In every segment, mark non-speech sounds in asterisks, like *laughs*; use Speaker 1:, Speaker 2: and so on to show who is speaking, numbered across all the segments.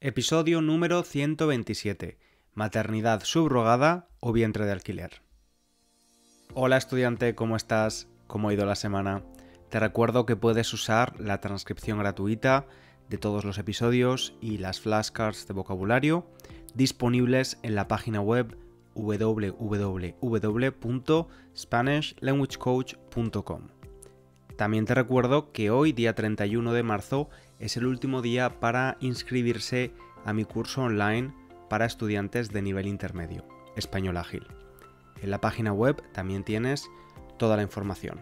Speaker 1: Episodio número 127. Maternidad subrogada o vientre de alquiler. Hola estudiante, ¿cómo estás? ¿Cómo ha ido la semana? Te recuerdo que puedes usar la transcripción gratuita de todos los episodios y las flashcards de vocabulario disponibles en la página web www.spanishlanguagecoach.com. También te recuerdo que hoy, día 31 de marzo, es el último día para inscribirse a mi curso online para estudiantes de nivel intermedio, Español Ágil. En la página web también tienes toda la información.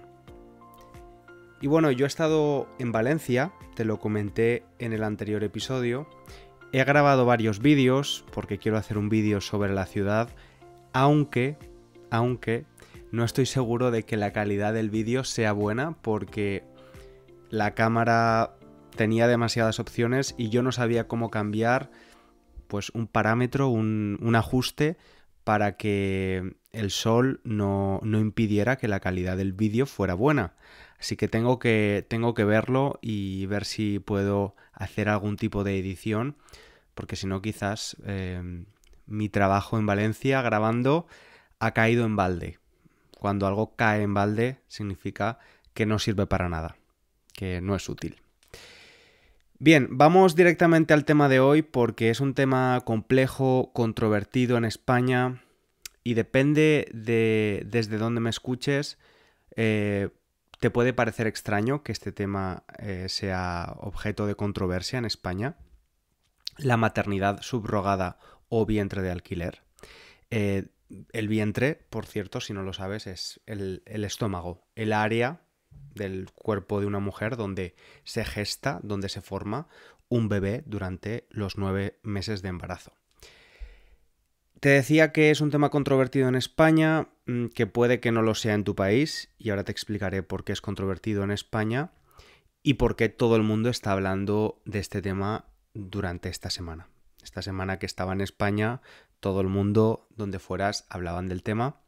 Speaker 1: Y bueno, yo he estado en Valencia, te lo comenté en el anterior episodio. He grabado varios vídeos porque quiero hacer un vídeo sobre la ciudad, aunque, aunque no estoy seguro de que la calidad del vídeo sea buena porque la cámara tenía demasiadas opciones y yo no sabía cómo cambiar pues un parámetro, un, ajuste para que el sol no, impidiera que la calidad del vídeo fuera buena. Así que tengo, que tengo que verlo y ver si puedo hacer algún tipo de edición, porque si no quizás eh, mi trabajo en Valencia grabando ha caído en balde. Cuando algo cae en balde significa que no sirve para nada, que no es útil. Bien, vamos directamente al tema de hoy porque es un tema complejo, controvertido en España y depende de desde dónde me escuches. Eh, te puede parecer extraño que este tema eh, sea objeto de controversia en España. La maternidad subrogada o vientre de alquiler. Eh, el vientre, por cierto, si no lo sabes, es el, estómago, el área del cuerpo de una mujer donde se gesta, donde se forma un bebé durante los nueve meses de embarazo. Te decía que es un tema controvertido en España, mm, que puede que no lo sea en tu país, y ahora te explicaré por qué es controvertido en España y por qué todo el mundo está hablando de este tema durante esta semana. Esta semana que estaba en España, todo el mundo, donde fueras, hablaban del tema.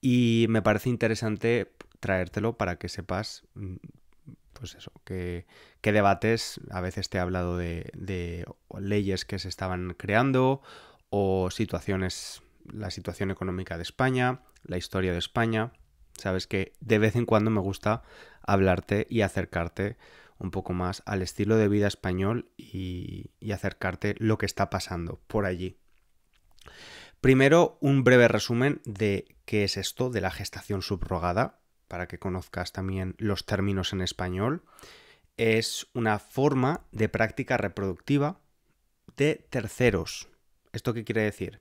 Speaker 1: Y me parece interesante traértelo para que sepas, mm, pues eso, que, debates, a veces te he hablado de, de leyes que se estaban creando o situaciones, la situación económica de España, la historia de España. Sabes que de vez en cuando me gusta hablarte y acercarte un poco más al estilo de vida español y, acercarte lo que está pasando por allí. Primero, un breve resumen de qué es esto de la gestación subrogada, para que conozcas también los términos en español. Es una forma de práctica reproductiva de terceros. ¿Esto qué quiere decir?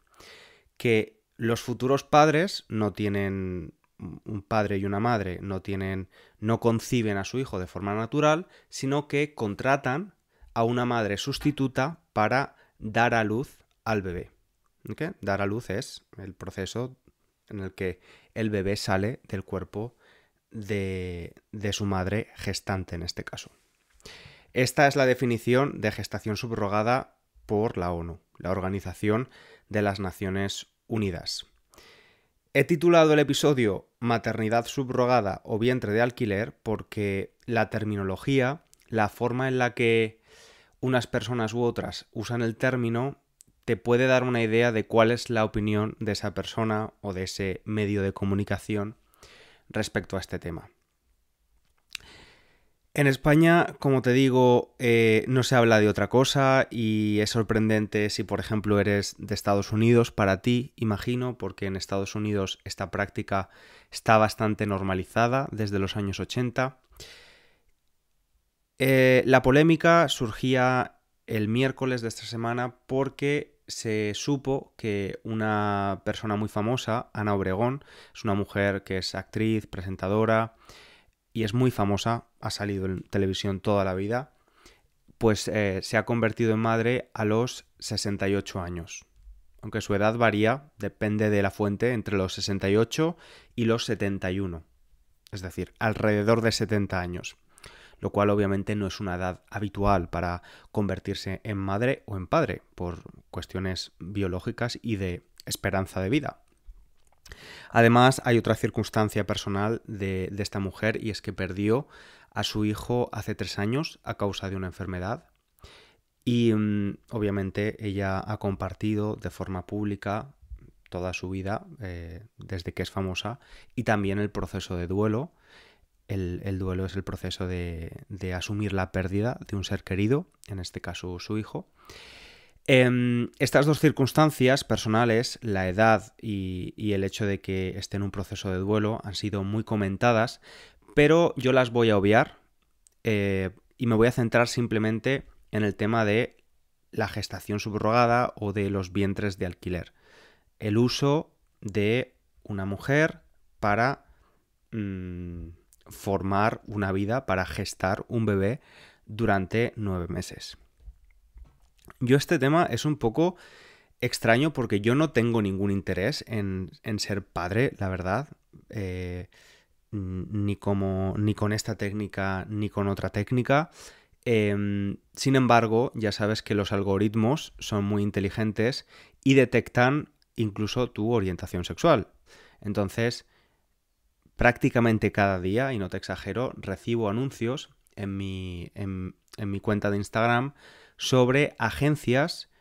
Speaker 1: Que los futuros padres no tienen un padre y una madre no tienen, no conciben a su hijo de forma natural, sino que contratan a una madre sustituta para dar a luz al bebé. Dar a luz es el proceso en el que el bebé sale del cuerpo de su madre gestante en este caso. Esta es la definición de gestación subrogada por la ONU, la Organización de las Naciones Unidas. He titulado el episodio Maternidad subrogada o vientre de alquiler porque la terminología, la forma en la que unas personas u otras usan el término, te puede dar una idea de cuál es la opinión de esa persona o de ese medio de comunicación respecto a este tema. En España, como te digo, eh, no se habla de otra cosa y es sorprendente si, por ejemplo, eres de Estados Unidos, para ti, imagino, porque en Estados Unidos esta práctica está bastante normalizada desde los años 80. Eh, la polémica surgía el miércoles de esta semana porque se supo que una persona muy famosa, Ana Obregón, es una mujer que es actriz, presentadora, y es muy famosa, ha salido en televisión toda la vida, pues eh, se ha convertido en madre a los 68 años. Aunque su edad varía, depende de la fuente, entre los 68 y los 71. Es decir, alrededor de 70 años. Lo cual obviamente no es una edad habitual para convertirse en madre o en padre, por cuestiones biológicas y de esperanza de vida. Además, hay otra circunstancia personal de, esta mujer y es que perdió a su hijo hace tres años a causa de una enfermedad. Y mm, obviamente ella ha compartido de forma pública toda su vida eh, desde que es famosa y también el proceso de duelo. El, duelo es el proceso de, asumir la pérdida de un ser querido, en este caso su hijo. Em, estas dos circunstancias personales, la edad y, el hecho de que esté en un proceso de duelo, han sido muy comentadas, pero yo las voy a obviar eh, y me voy a centrar simplemente en el tema de la gestación subrogada o de los vientres de alquiler. El uso de una mujer para mm, formar una vida, para gestar un bebé durante nueve meses. Yo este tema es un poco extraño porque yo no tengo ningún interés en, ser padre, la verdad. Eh, ni con esta técnica, ni con otra técnica. Em, sin embargo, ya sabes que los algoritmos son muy inteligentes y detectan incluso tu orientación sexual. Entonces, prácticamente cada día, y no te exagero, recibo anuncios en mi cuenta de Instagram sobre agencias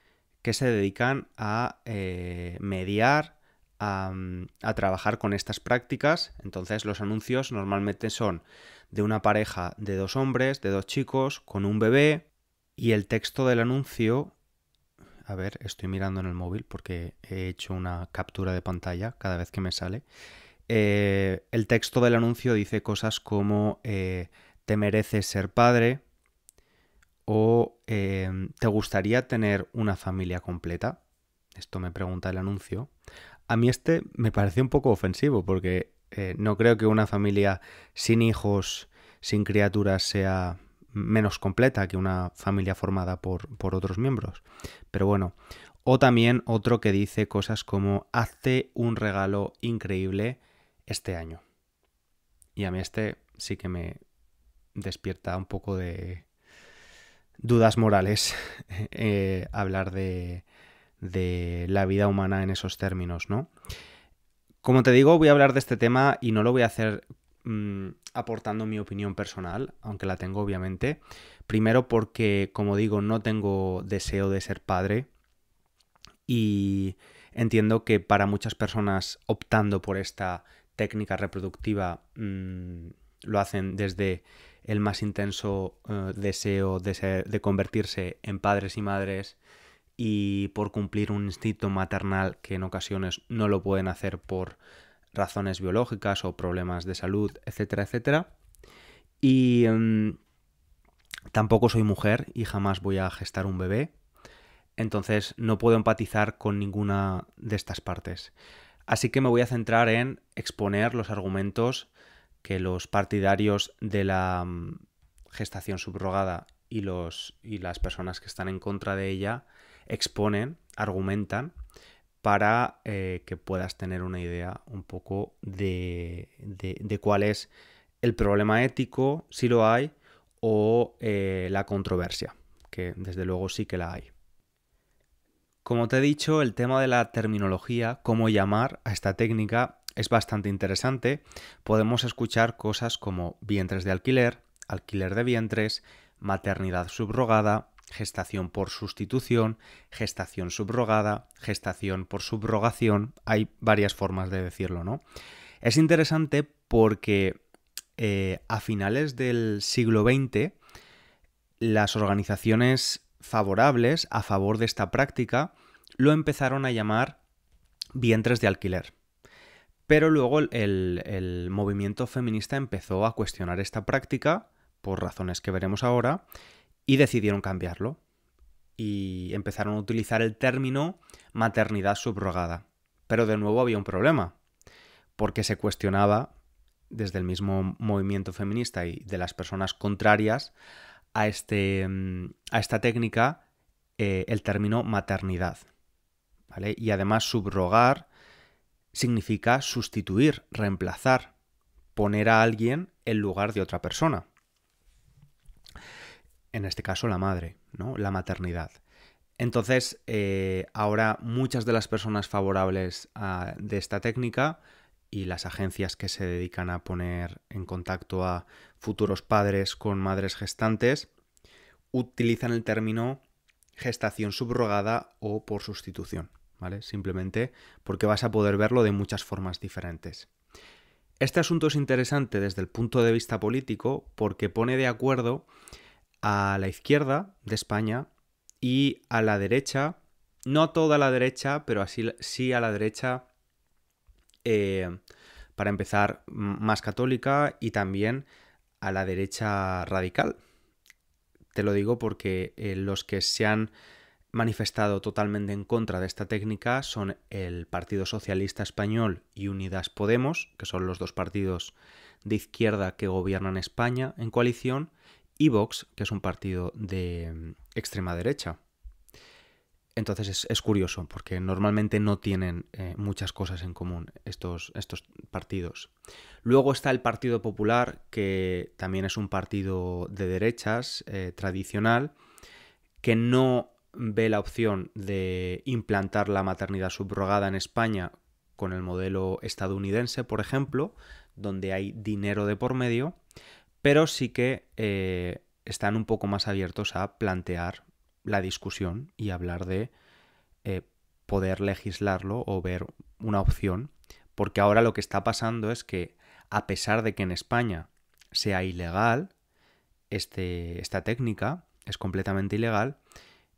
Speaker 1: que se dedican a eh, mediar, mm, a, trabajar con estas prácticas. Entonces los anuncios normalmente son de una pareja de dos hombres, de dos chicos, con un bebé, y el texto del anuncio a ver, estoy mirando en el móvil porque he hecho una captura de pantalla cada vez que me sale. Eh, el texto del anuncio dice cosas como eh, te mereces ser padre, o em, te gustaría tener una familia completa? Esto me pregunta el anuncio. A mí este me parece un poco ofensivo porque eh, no creo que una familia sin hijos, sin criaturas, sea menos completa que una familia formada por, por otros miembros. Pero bueno, o también otro que dice cosas como hazte un regalo increíble este año. Y a mí este sí que me despierta un poco de, dudas morales *laughs* eh, hablar de, la vida humana en esos términos, ¿no? Como te digo, voy a hablar de este tema y no lo voy a hacer mm, aportando mi opinión personal, aunque la tengo obviamente. Primero porque, como digo, no tengo deseo de ser padre y entiendo que para muchas personas optando por esta técnica reproductiva mm, lo hacen desde el más intenso eh, deseo de, convertirse en padres y madres y por cumplir un instinto maternal que en ocasiones no lo pueden hacer por razones biológicas o problemas de salud, etcétera, etcétera. Y em, tampoco soy mujer y jamás voy a gestar un bebé, entonces no puedo empatizar con ninguna de estas partes. Así que me voy a centrar en exponer los argumentos que los partidarios de la mm, gestación subrogada y, los, y las personas que están en contra de ella exponen, argumentan, para eh, que puedas tener una idea un poco de, cuál es el problema ético, si lo hay, o eh, la controversia, que desde luego sí que la hay. Como te he dicho, el tema de la terminología, cómo llamar a esta técnica, es bastante interesante. Podemos escuchar cosas como vientres de alquiler, alquiler de vientres, maternidad subrogada, gestación por sustitución, gestación subrogada, gestación por subrogación. Hay varias formas de decirlo, ¿no? Es interesante porque eh, a finales del siglo XX las organizaciones favorables a favor de esta práctica lo empezaron a llamar vientres de alquiler. Pero luego el, movimiento feminista empezó a cuestionar esta práctica, por razones que veremos ahora, y decidieron cambiarlo. Y empezaron a utilizar el término maternidad subrogada. Pero de nuevo había un problema, porque se cuestionaba desde el mismo movimiento feminista y de las personas contrarias a, este, mm, esta técnica eh, el término maternidad. Y además subrogar significa sustituir, reemplazar, poner a alguien en lugar de otra persona. En este caso, la madre, ¿no? La maternidad. Entonces, eh, ahora muchas de las personas favorables a, ah, de esta técnica y las agencias que se dedican a poner en contacto a futuros padres con madres gestantes utilizan el término gestación subrogada o por sustitución. ¿vale? Simplemente porque vas a poder verlo de muchas formas diferentes. Este asunto es interesante desde el punto de vista político porque pone de acuerdo a la izquierda de España y a la derecha, no toda la derecha, pero así, sí a la derecha, eh, para empezar, más católica y también a la derecha radical. Te lo digo porque eh, los que se han manifestado totalmente en contra de esta técnica son el Partido Socialista Español y Unidas Podemos, que son los dos partidos de izquierda que gobiernan España en coalición, y Vox, que es un partido de mm, extrema derecha. Entonces es, curioso, porque normalmente no tienen eh, muchas cosas en común estos, estos partidos. Luego está el Partido Popular, que también es un partido de derechas eh, tradicional, que no ve la opción de implantar la maternidad subrogada en España con el modelo estadounidense, por ejemplo, donde hay dinero de por medio, pero sí que eh, están un poco más abiertos a plantear la discusión y hablar de eh, poder legislarlo o ver una opción, porque ahora lo que está pasando es que a pesar de que en España sea ilegal este, esta técnica, es completamente ilegal,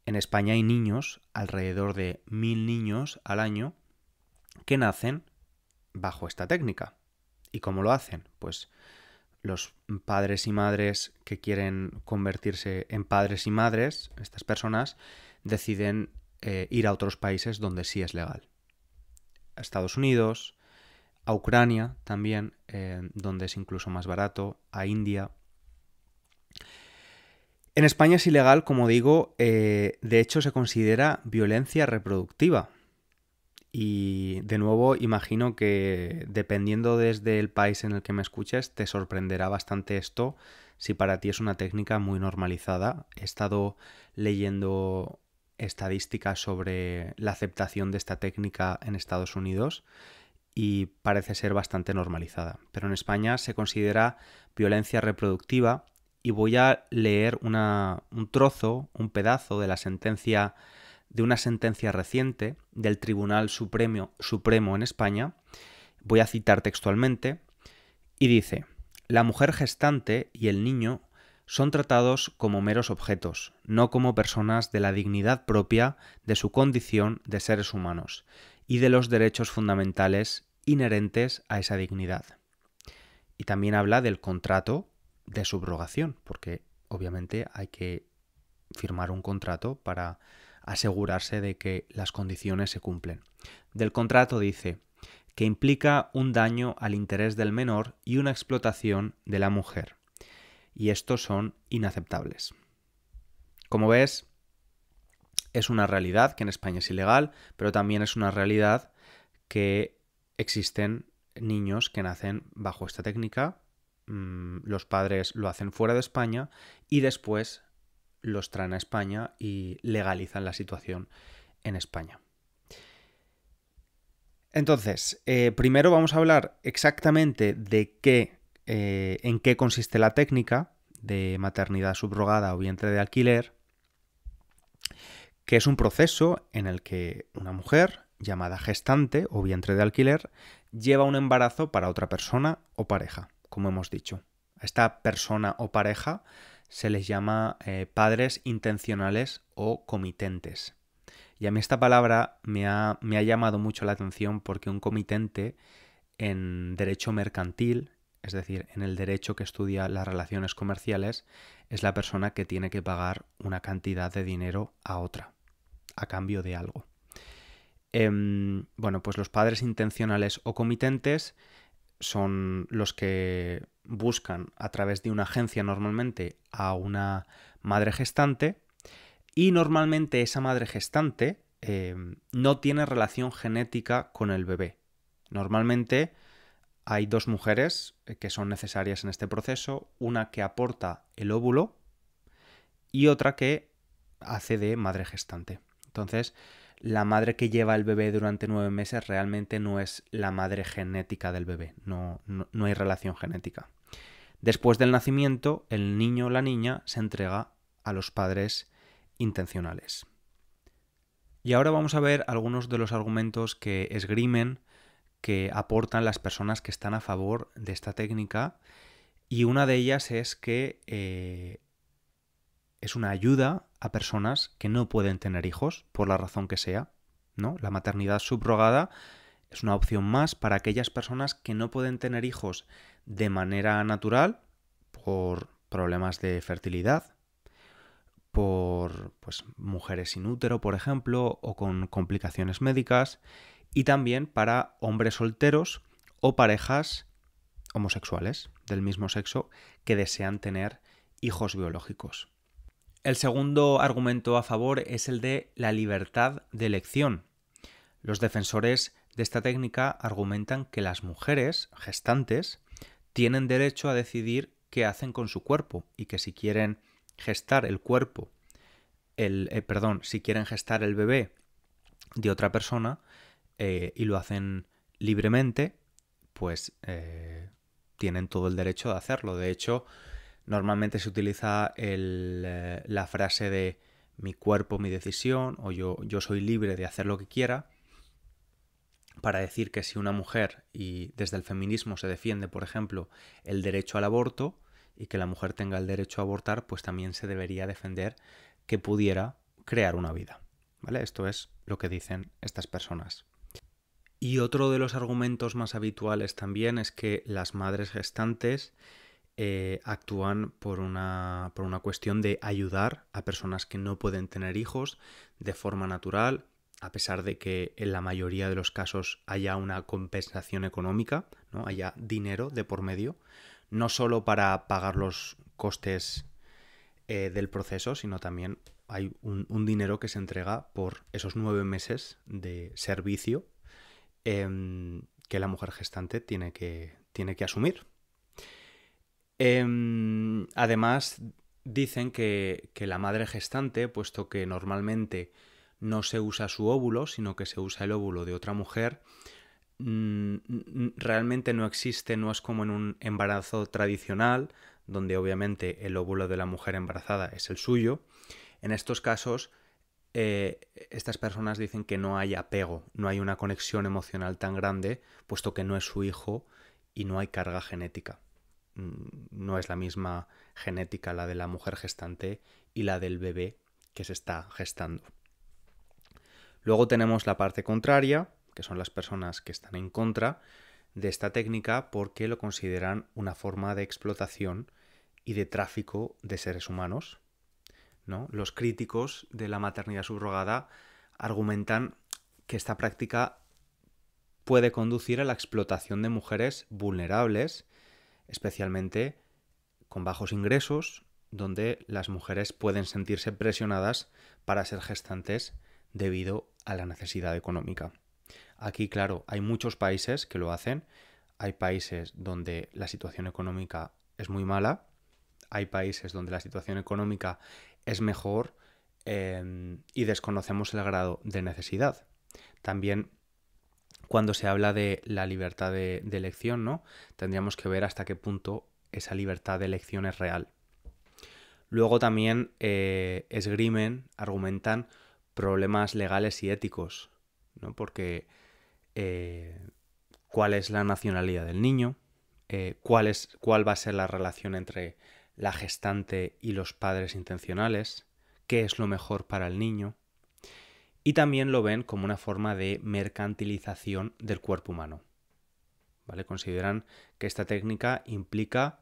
Speaker 1: en España hay niños, alrededor de mil niños al año, que nacen bajo esta técnica. ¿Y cómo lo hacen? Pues los padres y madres que quieren convertirse en padres y madres, estas personas, deciden eh, ir a otros países donde sí es legal. A Estados Unidos, a Ucrania también, eh, donde es incluso más barato, a India. En España es ilegal, como digo, eh, de hecho se considera violencia reproductiva. Y de nuevo, imagino que dependiendo desde el país en el que me escuches, te sorprenderá bastante esto si para ti es una técnica muy normalizada. He estado leyendo estadísticas sobre la aceptación de esta técnica en Estados Unidos y parece ser bastante normalizada. Pero en España se considera violencia reproductiva y voy a leer un trozo, un pedazo de la sentencia, de una sentencia reciente del Tribunal Supremo, Supremo en España. Voy a citar textualmente y dice, la mujer gestante y el niño son tratados como meros objetos, no como personas de la dignidad propia de su condición de seres humanos y de los derechos fundamentales inherentes a esa dignidad. Y también habla del contrato de subrogación, porque obviamente hay que firmar un contrato para asegurarse de que las condiciones se cumplen. Del contrato dice que implica un daño al interés del menor y una explotación de la mujer. Y estos son inaceptables. Como ves, es una realidad que en España es ilegal, pero también es una realidad que existen niños que nacen bajo esta técnica Mm, los padres lo hacen fuera de España y después los traen a España y legalizan la situación en España. Entonces, eh, primero vamos a hablar exactamente de qué, eh, en qué consiste la técnica de maternidad subrogada o vientre de alquiler, que es un proceso en el que una mujer llamada gestante o vientre de alquiler lleva un embarazo para otra persona o pareja como hemos dicho. A esta persona o pareja se les llama eh, padres intencionales o comitentes. Y a mí esta palabra me ha, llamado mucho la atención porque un comitente en derecho mercantil, es decir, en el derecho que estudia las relaciones comerciales, es la persona que tiene que pagar una cantidad de dinero a otra, a cambio de algo. Em, bueno, pues los padres intencionales o comitentes son los que buscan a través de una agencia normalmente a una madre gestante y normalmente esa madre gestante eh, no tiene relación genética con el bebé. Normalmente hay dos mujeres eh, que son necesarias en este proceso, una que aporta el óvulo y otra que hace de madre gestante. Entonces, la madre que lleva el bebé durante nueve meses realmente no es la madre genética del bebé, no, no, hay relación genética. Después del nacimiento, el niño o la niña se entrega a los padres intencionales. Y ahora vamos a ver algunos de los argumentos que esgrimen, que aportan las personas que están a favor de esta técnica. Y una de ellas es que eh, es una ayuda a personas que no pueden tener hijos, por la razón que sea. ¿no? La maternidad subrogada es una opción más para aquellas personas que no pueden tener hijos de manera natural, por problemas de fertilidad, por pues, mujeres sin útero, por ejemplo, o con complicaciones médicas, y también para hombres solteros o parejas homosexuales del mismo sexo que desean tener hijos biológicos. El segundo argumento a favor es el de la libertad de elección. Los defensores de esta técnica argumentan que las mujeres gestantes tienen derecho a decidir qué hacen con su cuerpo y que si quieren gestar el cuerpo, el, eh, perdón, si quieren gestar el bebé de otra persona eh, y lo hacen libremente, pues eh, tienen todo el derecho de hacerlo. De hecho, Normalmente se utiliza eh, la frase de mi cuerpo, mi decisión, o yo, yo soy libre de hacer lo que quiera, para decir que si una mujer, y desde el feminismo se defiende, por ejemplo, el derecho al aborto, y que la mujer tenga el derecho a abortar, pues también se debería defender que pudiera crear una vida. ¿Vale? Esto es lo que dicen estas personas. Y otro de los argumentos más habituales también es que las madres gestantes eh, actúan por una, por una cuestión de ayudar a personas que no pueden tener hijos de forma natural, a pesar de que en la mayoría de los casos haya una compensación económica, ¿no? haya dinero de por medio, no solo para pagar los costes eh, del proceso, sino también hay un, dinero que se entrega por esos nueve meses de servicio em, que la mujer gestante tiene que, tiene que asumir. Em, además, dicen que, la madre gestante, puesto que normalmente no se usa su óvulo, sino que se usa el óvulo de otra mujer, mm, mm, realmente no existe, no es como en un embarazo tradicional, donde obviamente el óvulo de la mujer embarazada es el suyo. En estos casos, eh, estas personas dicen que no hay apego, no hay una conexión emocional tan grande, puesto que no es su hijo y no hay carga genética. Mm, no es la misma genética la de la mujer gestante y la del bebé que se está gestando. Luego tenemos la parte contraria, que son las personas que están en contra de esta técnica porque lo consideran una forma de explotación y de tráfico de seres humanos. ¿no? Los críticos de la maternidad subrogada argumentan que esta práctica puede conducir a la explotación de mujeres vulnerables especialmente con bajos ingresos, donde las mujeres pueden sentirse presionadas para ser gestantes debido a la necesidad económica. Aquí, claro, hay muchos países que lo hacen. Hay países donde la situación económica es muy mala. Hay países donde la situación económica es mejor eh, y desconocemos el grado de necesidad. También cuando se habla de la libertad de, elección, ¿no? Tendríamos que ver hasta qué punto esa libertad de elección es real. Luego también eh, esgrimen, argumentan problemas legales y éticos, ¿no? Porque eh, cuál es la nacionalidad del niño, eh, cuál, es, cuál va a ser la relación entre la gestante y los padres intencionales, qué es lo mejor para el niño, y también lo ven como una forma de mercantilización del cuerpo humano. ¿Vale? Consideran que esta técnica implica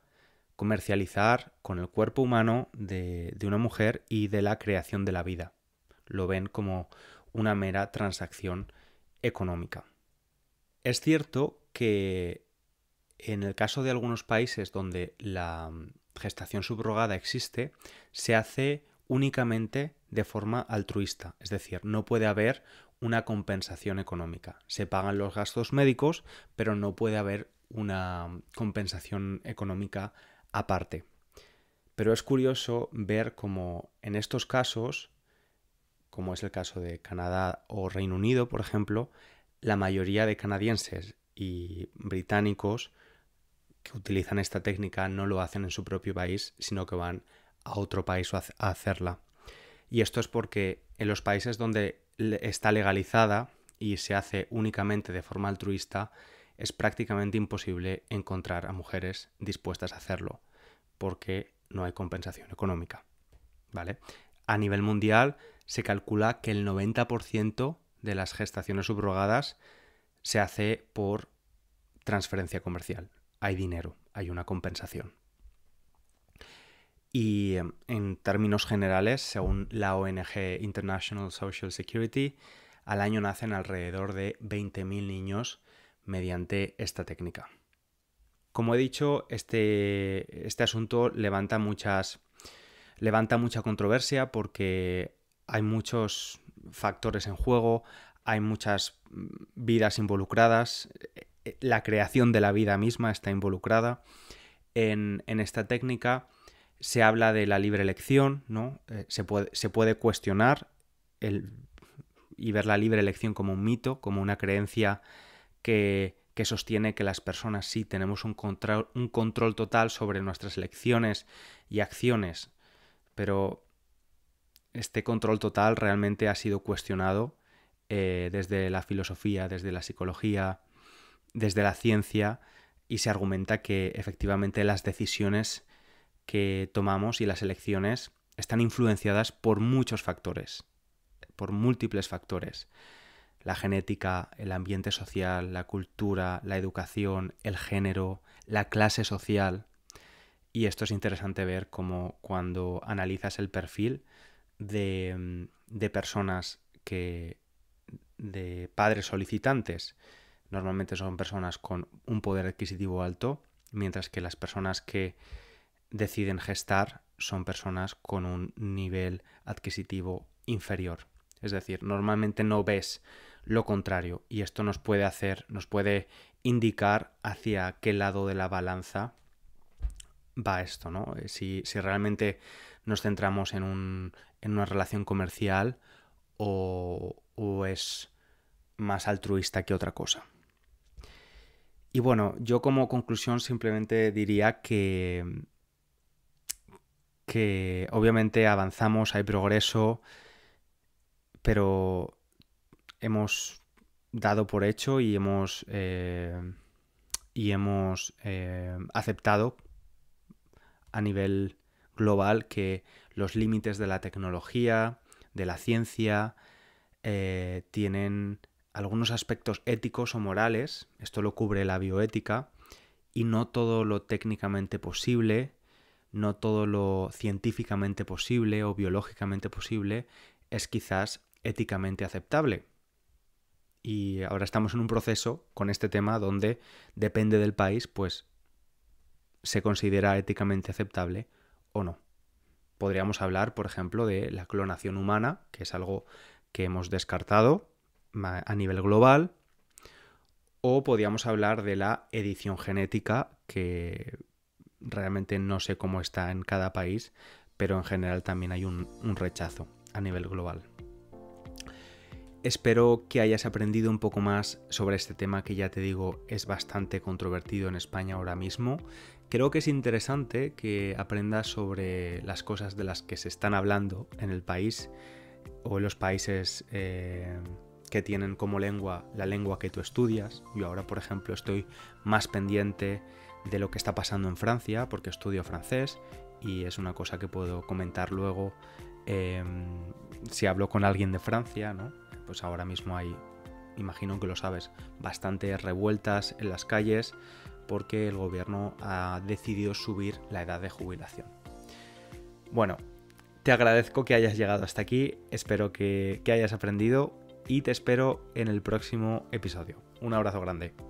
Speaker 1: comercializar con el cuerpo humano de, de una mujer y de la creación de la vida. Lo ven como una mera transacción económica. Es cierto que en el caso de algunos países donde la gestación subrogada existe, se hace únicamente de forma altruista, es decir, no puede haber una compensación económica. Se pagan los gastos médicos, pero no puede haber una compensación económica aparte. Pero es curioso ver cómo en estos casos, como es el caso de Canadá o Reino Unido, por ejemplo, la mayoría de canadienses y británicos que utilizan esta técnica no lo hacen en su propio país, sino que van a otro país a hacerla. Y esto es porque en los países donde está legalizada y se hace únicamente de forma altruista, es prácticamente imposible encontrar a mujeres dispuestas a hacerlo, porque no hay compensación económica. ¿Vale? A nivel mundial se calcula que el 90% de las gestaciones subrogadas se hace por transferencia comercial. Hay dinero, hay una compensación. Y em, en términos generales, según la ONG International Social Security, al año nacen alrededor de 20.000 niños mediante esta técnica. Como he dicho, este, este, asunto levanta, muchas, levanta mucha controversia porque hay muchos factores en juego, hay muchas mm, vidas involucradas, eh, eh, la creación de la vida misma está involucrada en, en esta técnica se habla de la libre elección, ¿no? Eh, se, puede, se, puede, cuestionar el, y ver la libre elección como un mito, como una creencia que, sostiene que las personas sí tenemos un, control, un control total sobre nuestras elecciones y acciones, pero este control total realmente ha sido cuestionado eh, desde la filosofía, desde la psicología, desde la ciencia, y se argumenta que efectivamente las decisiones que tomamos y las elecciones están influenciadas por muchos factores, por múltiples factores. La genética, el ambiente social, la cultura, la educación, el género, la clase social. Y esto es interesante ver cómo cuando analizas el perfil de, mm, de personas que, de padres solicitantes, normalmente son personas con un poder adquisitivo alto, mientras que las personas que deciden gestar son personas con un nivel adquisitivo inferior. Es decir, normalmente no ves lo contrario y esto nos puede hacer, nos puede indicar hacia qué lado de la balanza va esto, ¿no? Eh, si, realmente nos centramos en, una relación comercial o, o es más altruista que otra cosa. Y bueno, yo como conclusión simplemente diría que que obviamente avanzamos, hay progreso, pero hemos dado por hecho y hemos, eh, y hemos eh, aceptado a nivel global que los límites de la tecnología, de la ciencia, eh, tienen algunos aspectos éticos o morales, esto lo cubre la bioética, y no todo lo técnicamente posible no todo lo científicamente posible o biológicamente posible es quizás éticamente aceptable. Y ahora estamos en un proceso con este tema donde depende del país, pues se considera éticamente aceptable o no. Podríamos hablar, por ejemplo, de la clonación humana, que es algo que hemos descartado a nivel global, o podríamos hablar de la edición genética, que realmente no sé cómo está en cada país, pero en general también hay un, rechazo a nivel global. Espero que hayas aprendido un poco más sobre este tema que ya te digo es bastante controvertido en España ahora mismo. Creo que es interesante que aprendas sobre las cosas de las que se están hablando en el país o en los países eh, que tienen como lengua la lengua que tú estudias. Yo ahora, por ejemplo, estoy más pendiente de lo que está pasando en Francia, porque estudio francés y es una cosa que puedo comentar luego em, si hablo con alguien de Francia, ¿no? Pues ahora mismo hay, imagino que lo sabes, bastantes revueltas en las calles porque el gobierno ha decidido subir la edad de jubilación. Bueno, te agradezco que hayas llegado hasta aquí, espero que hayas aprendido y te espero en el próximo episodio. Un abrazo grande.